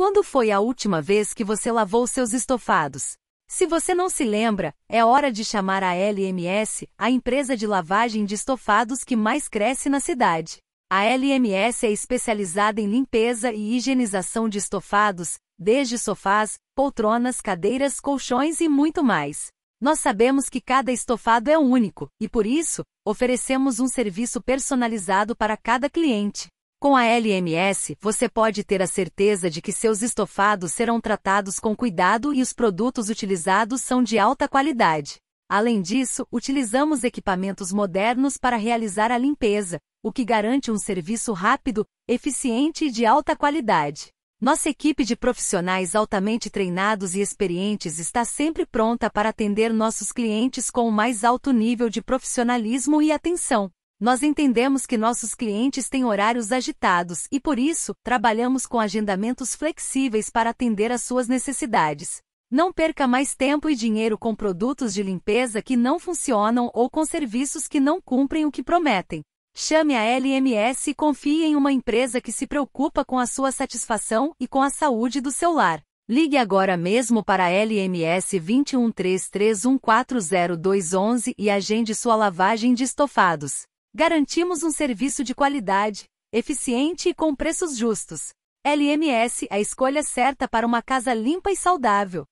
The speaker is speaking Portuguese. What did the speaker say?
Quando foi a última vez que você lavou seus estofados? Se você não se lembra, é hora de chamar a LMS, a empresa de lavagem de estofados que mais cresce na cidade. A LMS é especializada em limpeza e higienização de estofados, desde sofás, poltronas, cadeiras, colchões e muito mais. Nós sabemos que cada estofado é único e, por isso, oferecemos um serviço personalizado para cada cliente. Com a LMS, você pode ter a certeza de que seus estofados serão tratados com cuidado e os produtos utilizados são de alta qualidade. Além disso, utilizamos equipamentos modernos para realizar a limpeza, o que garante um serviço rápido, eficiente e de alta qualidade. Nossa equipe de profissionais altamente treinados e experientes está sempre pronta para atender nossos clientes com o mais alto nível de profissionalismo e atenção. Nós entendemos que nossos clientes têm horários agitados e, por isso, trabalhamos com agendamentos flexíveis para atender às suas necessidades. Não perca mais tempo e dinheiro com produtos de limpeza que não funcionam ou com serviços que não cumprem o que prometem. Chame a LMS e confie em uma empresa que se preocupa com a sua satisfação e com a saúde do seu lar. Ligue agora mesmo para a LMS 2133140211 e agende sua lavagem de estofados. Garantimos um serviço de qualidade, eficiente e com preços justos. LMS, é a escolha certa para uma casa limpa e saudável.